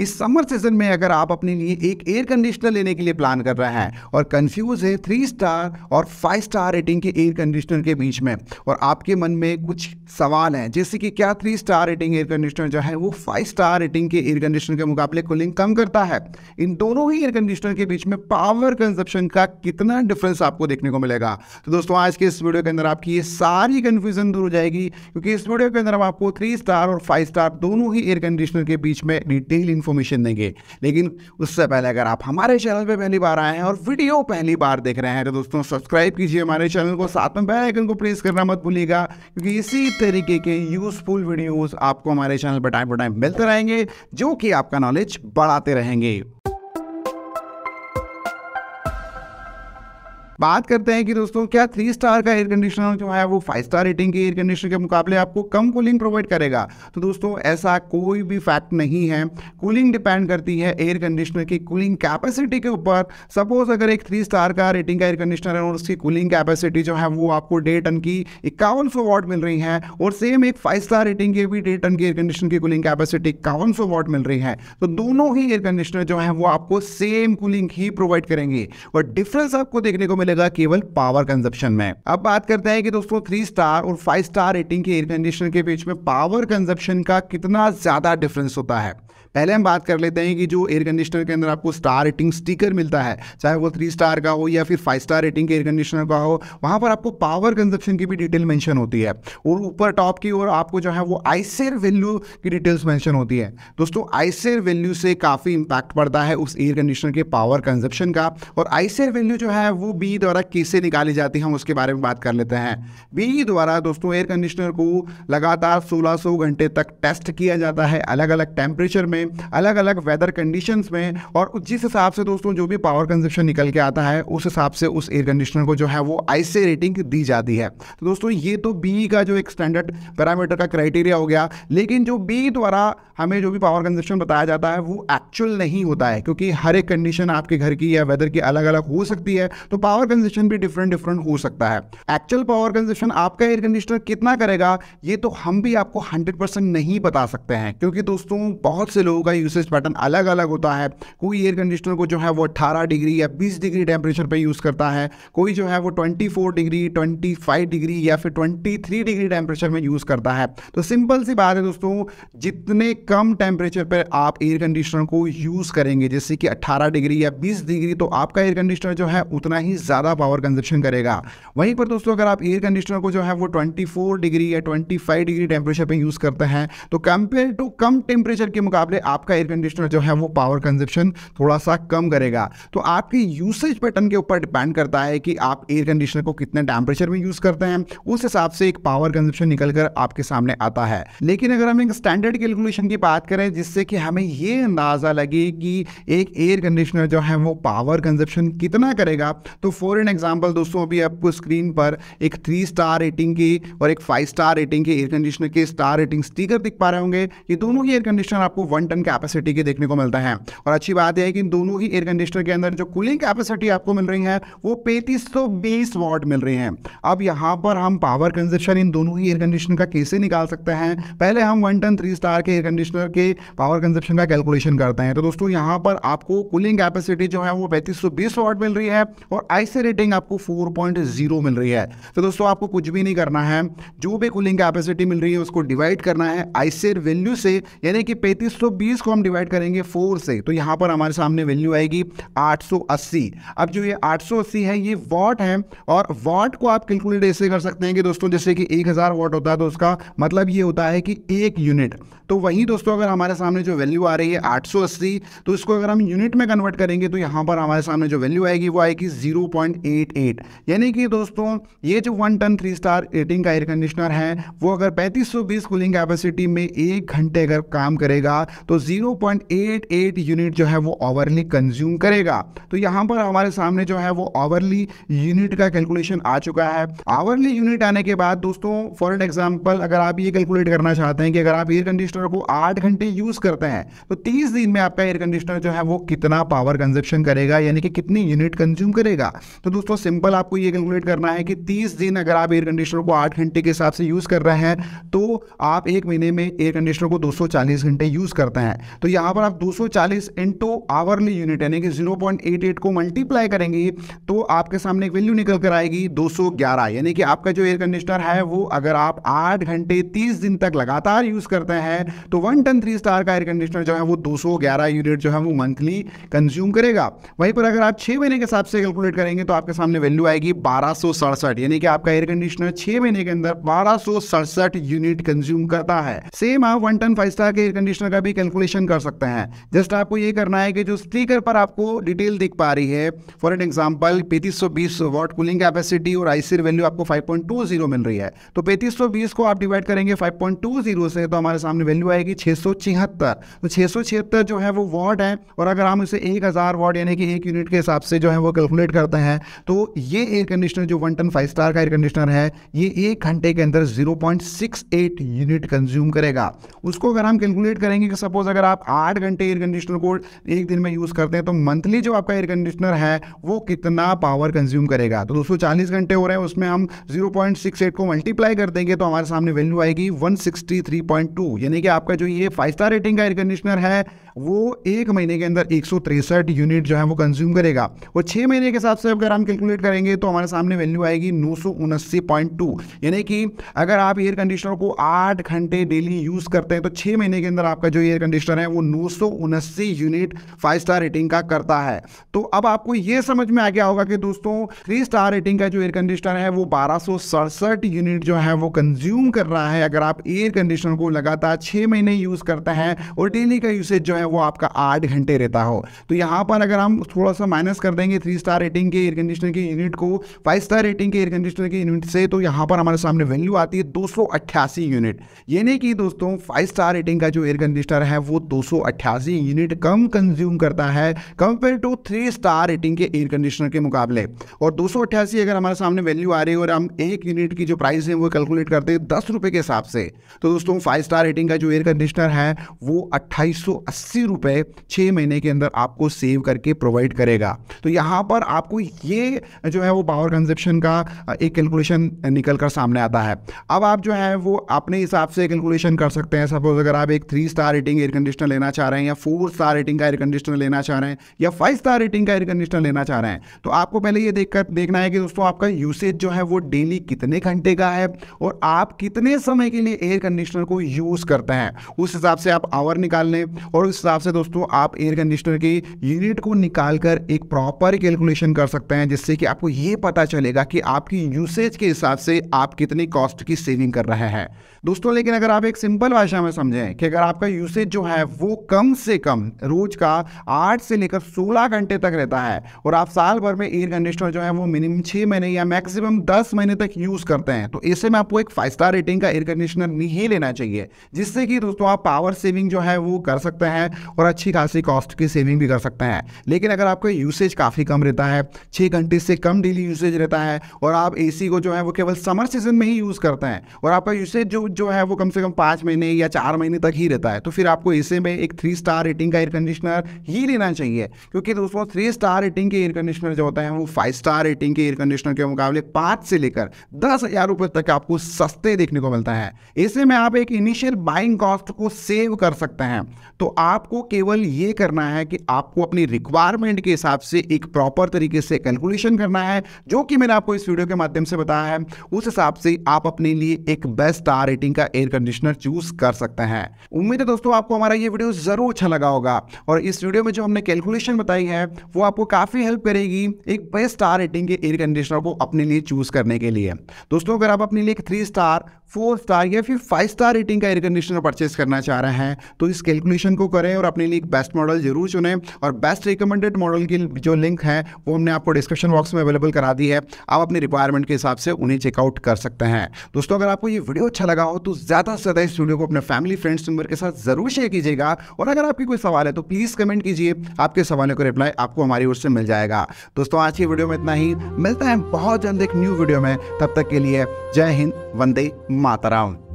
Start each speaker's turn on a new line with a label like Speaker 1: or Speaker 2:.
Speaker 1: इस summer season में अगर आप अपने लिए एक एयर कंडीशनर लेने के लिए प्लान कर रहे हैं और कंफ्यूज है थ्री स्टार और फाइव स्टार रेटिंग के एयर कंडीशनर के बीच में और आपके मन में कुछ सवाल हैं जैसे कि क्या three star rating air conditioner जो है वो फाइव स्टार रेटिंग के एयर कंडीशनर के मुकाबले कूलिंग कम करता है इन दोनों ही एयर कंडीशनर के बीच में पावर कंजप्शन का कितना डिफरेंस आपको देखने को मिलेगा तो दोस्तों आज के इस वीडियो के अंदर आपकी ये सारी कन्फ्यूजन दूर हो जाएगी क्योंकि इस वीडियो के अंदर हम आपको थ्री स्टार और फाइव स्टार दोनों ही एयर कंडीशनर के बीच में डिटेल इन्फॉर्म इन्फॉर्मेशन देंगे लेकिन उससे पहले अगर आप हमारे चैनल पर पहली बार आए हैं और वीडियो पहली बार देख रहे हैं तो दोस्तों सब्सक्राइब कीजिए हमारे चैनल को साथ में बेल आइकन को प्रेस करना मत भूलिएगा क्योंकि इसी तरीके के यूजफुल वीडियोज़ आपको हमारे चैनल पर टाइम टू टाइम मिलते रहेंगे जो कि आपका नॉलेज बढ़ाते रहेंगे बात करते हैं कि दोस्तों क्या थ्री स्टार का एयर कंडीशनर जो है वो फाइव स्टार रेटिंग के एयर कंडीशनर के मुकाबले आपको कम कूलिंग प्रोवाइड करेगा तो दोस्तों ऐसा कोई भी फैक्ट नहीं है कूलिंग डिपेंड करती है एयर कंडीशनर की कूलिंग कैपेसिटी के ऊपर सपोज अगर एक थ्री स्टार का रेटिंग का एयर कंडीशनर है और उसकी कूलिंग कैपेसिटी जो है वो आपको डेढ़ टन की इक्यावन सौ वाट मिल रही है और सेम एक फाइव स्टार रेटिंग के भी डेढ़ टन की एयर कंडीशनर की कूलिंग कैपेसिटी इक्यावन सौ वाट मिल रही है तो दोनों ही एयर कंडीशनर जो है वो आपको सेम कूलिंग ही प्रोवाइड करेंगे और डिफरेंस आपको देखने को मिले मिलेगा केवल पावर कंजप्शन में अब बात करते हैं कि दोस्तों थ्री स्टार और फाइव स्टार रेटिंग के एयर कंडीशनर के बीच में पावर कंजप्शन का कितना ज्यादा डिफरेंस होता है पहले हम बात कर लेते हैं कि जो एयर कंडीशनर के अंदर आपको स्टार रेटिंग स्टिकर मिलता है चाहे वो थ्री स्टार का हो या फिर फाइव स्टार रेटिंग के एयर कंडीशनर का हो वहाँ पर आपको पावर कंजप्शन की भी डिटेल मैंशन होती है और ऊपर टॉप की और आपको जो है वो आईसेर वैल्यू की डिटेल्स मैंशन होती है दोस्तों आईसेर वैल्यू से काफ़ी इंपैक्ट पड़ता है उस एयर कंडीशनर के पावर कंजप्शन का और आईसेर वैल्यू जो है वो बी द्वारा कैसे निकाली जाती है हम उसके बारे में बात कर लेते हैं बी द्वारा दोस्तों एयर कंडीशनर को लगातार सोलह घंटे तक टेस्ट किया जाता है अलग अलग टेम्परेचर में में अलग अलग वेदर कंडीशंस में और जिस हिसाब से दोस्तों जो भी पावर कंजप्शन निकल के आता है उस हिसाब से उस एयर कंडीशनर को जो है वो आई रेटिंग दी जाती है तो दोस्तों ये तो बी का जो एक स्टैंडर्ड पैरामीटर का क्राइटेरिया हो गया लेकिन जो बी द्वारा हमें जो भी पावर कंजप्शन बताया जाता है वो एक्चुअल नहीं होता है क्योंकि हर एक कंडीशन आपके घर की या वेदर की अलग अलग हो सकती है तो पावर कंजप्शन भी डिफरेंट डिफरेंट हो सकता है एक्चुअल पावर कंजप्शन आपका एयर कंडीशनर कितना करेगा ये तो हम भी आपको हंड्रेड नहीं बता सकते हैं क्योंकि दोस्तों बहुत से लोगों का यूसेज पैटर्न अलग अलग होता है कोई एयर कंडीशनर को जो है वो अट्ठारह डिग्री या बीस डिग्री टेम्परेचर पर यूज़ करता है कोई जो है वो ट्वेंटी डिग्री ट्वेंटी डिग्री या फिर ट्वेंटी डिग्री टेम्परेचर में यूज़ करता है तो सिंपल सी बात है दोस्तों जितने कम टेम्परेचर पर आप एयर कंडीशनर को यूज़ करेंगे जैसे कि अट्ठारह डिग्री या बीस डिग्री तो आपका एयर कंडीशनर जो है उतना ही ज़्यादा पावर कंजप्शन करेगा वहीं पर दोस्तों अगर आप एयर कंडीशनर को जो है वो 24 डिग्री या 25 डिग्री टेम्परेचर पे यूज़ करते हैं तो कंपेयर टू कम टेम्परेचर के मुकाबले आपका एयर कंडीशनर जो है वो पावर कंजप्शन थोड़ा सा कम करेगा तो आपकी यूसेज पैटर्न के ऊपर डिपेंड करता है कि आप एयर कंडीशनर को कितने टेम्परेचर में यूज़ करते हैं उस हिसाब से एक पावर कंजप्शन निकल कर आपके सामने आता है लेकिन अगर हम एक स्टैंडर्ड कैलकुलेशन की बात करें जिससे कि हमें ये अंदाज़ा लगे कि एक एयर कंडीशनर जो है वो पावर कंजप्शन कितना करेगा तो फॉर एन एग्जाम्पल दोस्तों अभी आपको स्क्रीन पर एक थ्री स्टार रेटिंग की और एक फाइव स्टार रेटिंग के एयर कंडीशनर के स्टार रेटिंग स्टीकर दिख पा रहे होंगे ये दोनों ही एयर कंडीशनर आपको वन टन कैपेसिटी के देखने को मिलता है और अच्छी बात यह है कि दोनों ही एयर कंडीशनर के अंदर जो कूलिंग कैपेसिटी आपको मिल रही है वो पैंतीस सौ बीस वॉट मिल रही है अब यहाँ पर हम पावर कंजप्शन इन दोनों ही एयर कंडीशनर का कैसे निकाल सकते हैं पहले हम वन टन थ्री स्टार के एयर कंडीशनर के पावर कंजप्शन का कैलकुलेशन करते हैं तो दोस्तों यहाँ पर आपको कूलिंग कैपेसिटी जो है वो पैंतीस सौ बीस वाट मिल रही है और आईसी रेटिंग आपको फोर पॉइंट जीरो मिल रही है तो दोस्तों आपको कुछ भी नहीं करना है जो भी कूलिंग कैपेसिटी मिल रही है उसको डिवाइड करना है आईसीर वैल्यू से यानी कि पैंतीस सौ 120 को हम डिवाइड करेंगे फोर से तो यहाँ पर हमारे सामने वैल्यू आएगी 880 अब जो ये 880 है ये वॉट है और वॉट को आप कैलकुलेट ऐसे कर सकते हैं कि दोस्तों जैसे कि 1000 वॉट होता है तो उसका मतलब ये होता है कि एक यूनिट तो वही दोस्तों अगर हमारे सामने जो वैल्यू आ रही है 880 तो इसको अगर हम यूनिट में कन्वर्ट करेंगे तो यहाँ पर हमारे सामने जो वैल्यू आएगी वो आएगी 0.88 यानी कि दोस्तों ये जो one ton three star rating का एयर कंडीशनर है वो अगर 3520 कूलिंग कैपेसिटी में एक घंटे अगर काम करेगा तो 0.88 यूनिट जो है वो आवरली कंज्यूम करेगा तो यहां पर हमारे सामने जो है वो आवरली यूनिट का कैलकुलेशन आ चुका है आवरली यूनिट आने के बाद दोस्तों फॉर एन एग्जाम्पल अगर आप ये कैलकुलेट करना चाहते हैं कि अगर आप एयर कंडीशनर को आठ घंटे यूज करते हैं तो तीस दिन में आपका एयर कंडीशनर जो है वो कितना पावर कंजप्शन करेगा यानी कि कितनी यूनिट कंज्यूम करेगा तो दोस्तों सिंपल आपको ये कैलकुलेट करना है कि तीस दिन अगर आप एयर कंडीशनर को आठ घंटे के हिसाब से यूज कर रहे हैं तो आप एक महीने में एयर कंडीशनर को दो घंटे यूज करते हैं करते हैं तो यहाँ पर आप 240 सौ चालीस इंटू आवरली यूनिट यानी कि 0.88 को मल्टीप्लाई करेंगे तो आपके सामने एक वैल्यू निकल कर आएगी 211 यानी कि आपका जो एयर कंडीशनर है वो अगर आप 8 घंटे 30 दिन तक लगातार यूज़ करते हैं तो वन टन थ्री स्टार का एयर कंडीशनर जो है वो दो यूनिट जो है वो मंथली कंज्यूम करेगा वहीं पर अगर आप छः महीने के हिसाब से कैलकुलेट करेंगे तो आपके सामने वैल्यू आएगी बारह यानी कि आपका एयर कंडीशनर छः महीने के अंदर बारह यूनिट कंज्यूम करता है सेम आप वन टन फाइव स्टार के एयर कंडीशनर का भी कैलकुलेशन कर सकते हैं जस्ट आपको ये करना है कि जो स्पीकर पर आपको डिटेल दिख पा रही है फॉर एन एग्जाम्पल पैंतीस वॉट कूलिंग कैपेसिटी और आई वैल्यू आपको 5.20 मिल रही है तो बीस को आप डिवाइड करेंगे 5.20 से तो हमारे सामने वैल्यू आएगी छः तो छः जो है वो वॉट है और अगर हम इसे एक हज़ार वॉट यानी कि एक यूनिट के हिसाब से जो है वो कैलकुलेट करते हैं तो ये एयर कंडीशनर जो वन टन फाइव स्टार का एयर कंडीशनर है ये एक घंटे के अंदर एट यूनिट कंज्यूम करेगा उसको अगर हम कैलकुलेट करेंगे कि सपोज अगर आप आठ घंटे एयर कंडीशनर को एक दिन में यूज़ करते हैं तो मंथली जो आपका एयर कंडीशनर है वो कितना पावर कंज्यूम करेगा तो दोस्तों चालीस घंटे हो रहे हैं उसमें हम जीरो पॉइंट सिक्स एट को मल्टीप्लाई कर देंगे तो हमारे सामने वैल्यू आएगी one sixty three point two यानी कि आपका जो ये फाइव स्टार रेटिंग का एयर कंडीशनर है वो एक महीने के अंदर एक यूनिट जो है वो कंज्यूम करेगा और छः महीने के हिसाब से अगर हम कैलकुलेट करेंगे तो हमारे सामने वैल्यू आएगी नौ यानी कि अगर आप एयर कंडीशनर को आठ घंटे डेली यूज़ करते हैं तो छः महीने के अंदर आपका जो एयर कंडीशनर है वो नौ यूनिट फाइव स्टार रेटिंग का करता है तो अब आपको ये समझ में आ गया होगा कि दोस्तों थ्री स्टार रेटिंग का जो एयर कंडीशनर है वो बारह यूनिट जो है वो कंज्यूम कर रहा है अगर आप एयर कंडीशनर को लगातार छः महीने यूज़ करते हैं और डेली का यूसेज जो है है वो आपका आठ घंटे रहता हो तो यहाँ पर अगर हम थोड़ा सा माइनस कर देंगे थ्री स्टार रेटिंग के एयर कंडीशनर के यूनिट को फाइव स्टार रेटिंग के एयर कंडीशनर के यूनिट से तो यहाँ पर हमारे सामने वैल्यू आती है दो यूनिट यानी कि दोस्तों फाइव स्टार रेटिंग का जो एयर कंडीशनर है वो दो यूनिट कम कंज्यूम करता है compare to three star rating के एयर कंडीशनर के मुकाबले और दो अगर हमारे सामने वैल्यू आ रही है और हम एक यूनिट की जो प्राइस है वो कैलकुलेट करते हैं दस रुपये के हिसाब से तो दोस्तों फाइव स्टार रेटिंग का जो एयर कंडीशनर है वो अट्ठाईस अस्सी रुपये छः महीने के अंदर आपको सेव करके प्रोवाइड करेगा तो यहाँ पर आपको ये जो है वो पावर कंजप्शन का एक कैलकुलेशन निकल कर सामने आता है अब आप जो है वो अपने हिसाब से कैलकुलेशन कर सकते हैं सपोज अगर आप एक three star rating air conditioner लेना चाह रहे हैं या फोर स्टार रेटिंग का एयर कंडीशनर लेना चाह रहे हैं या फाइव स्टार रेटिंग का एयर कंडीशनर लेना चाह रहे हैं तो आपको पहले ये देखकर देखना है कि दोस्तों आपका यूसेज जो है वो डेली कितने घंटे का है और आप कितने समय के लिए एयर कंडीशनर को यूज़ करते हैं उस हिसाब से आप आवर निकाल लें और उस हिसाब से दोस्तों आप एयर कंडीशनर की यूनिट को निकाल कर एक प्रॉपर कैलकुलेशन कर सकते हैं जिससे कि आपको ये पता चलेगा कि आपकी यूसेज के हिसाब से आप कितनी कॉस्ट की सेविंग कर रहे हैं दोस्तों लेकिन अगर आप एक सिंपल भाषा में समझें कि अगर आपका यूसेज जो है वो कम से कम रोज का आठ से लेकर सोलह घंटे तक रहता है और आप साल भर में एयर कंडीशनर जो है वो मिनिमम छः महीने या मैक्सिमम दस महीने तक यूज़ करते हैं तो ऐसे में आपको एक फाइव स्टार रेटिंग का एयर कंडीशनर नहीं लेना चाहिए जिससे कि दोस्तों आप पावर सेविंग जो है वो कर सकते हैं है और अच्छी खासी कॉस्ट की सेविंग भी कर सकते हैं लेकिन अगर आपका यूसेज काफ़ी कम रहता है छः घंटे से कम डेली यूसेज रहता है और आप ए को जो है वो केवल समर सीजन में ही यूज़ करते हैं और आपका यूसेज जो जो है वो कम से कम पाँच महीने या चार महीने तक ही रहता है तो फिर आपको ए में एक थ्री स्टार रेटिंग का एयर कंडीशनर ही लेना चाहिए क्योंकि दोस्तों थ्री स्टार रेटिंग के एयर कंडीशनर जो होते हैं वो फाइव स्टार रेटिंग के एयर कंडीशनर के मुकाबले पाँच से लेकर दस हज़ार रुपये तक आपको सस्ते देखने को मिलता है ऐसे में आप एक इनिशियल बाइंग कॉस्ट को सेव कर सकते हैं तो आप आपको केवल ये करना है कि आपको अपनी रिक्वायरमेंट के हिसाब से एक प्रॉपर तरीके से कैलकुलेशन करना है जो कि मैंने आपको इस वीडियो के माध्यम से बताया है उस हिसाब से आप अपने लिए एक बेस्ट स्टार रेटिंग का एयर कंडीशनर चूज कर सकते हैं उम्मीद है दोस्तों आपको हमारा ये वीडियो जरूर अच्छा लगा होगा और इस वीडियो में जो हमने कैलकुलेशन बताई है वो आपको काफ़ी हेल्प करेगी एक बेस्ट स्टार रेटिंग के एयर कंडीशनर को अपने लिए चूज करने के लिए दोस्तों अगर आप अपने लिए एक थ्री स्टार फोर स्टार या फिर फाइव स्टार रेटिंग का एयर कंडीशनर परचेस करना चाह रहे हैं तो इस कैलकुलेशन को करें करें और अपने लिए एक बेस्ट मॉडल जरूर चुनें और बेस्ट रिकमेंडेड मॉडल की जो लिंक है वो हमने आपको डिस्क्रिप्शन बॉक्स में अवेलेबल करा दी है आप अपनी रिक्वायरमेंट के हिसाब से उन्हें चेकआउट कर सकते हैं दोस्तों अगर आपको ये वीडियो अच्छा लगा हो तो ज़्यादा से ज़्यादा इस वीडियो को अपने फैमिली फ्रेंड्स मेम्बर के साथ ज़रूर शेयर कीजिएगा और अगर आपकी कोई सवाल है तो प्लीज़ कमेंट कीजिए आपके सवालों का रिप्लाई आपको हमारी ओर से मिल जाएगा दोस्तों आज की वीडियो में इतना ही मिलता है बहुत जल्द एक न्यू वीडियो में तब तक के लिए जय हिंद वंदे मातराम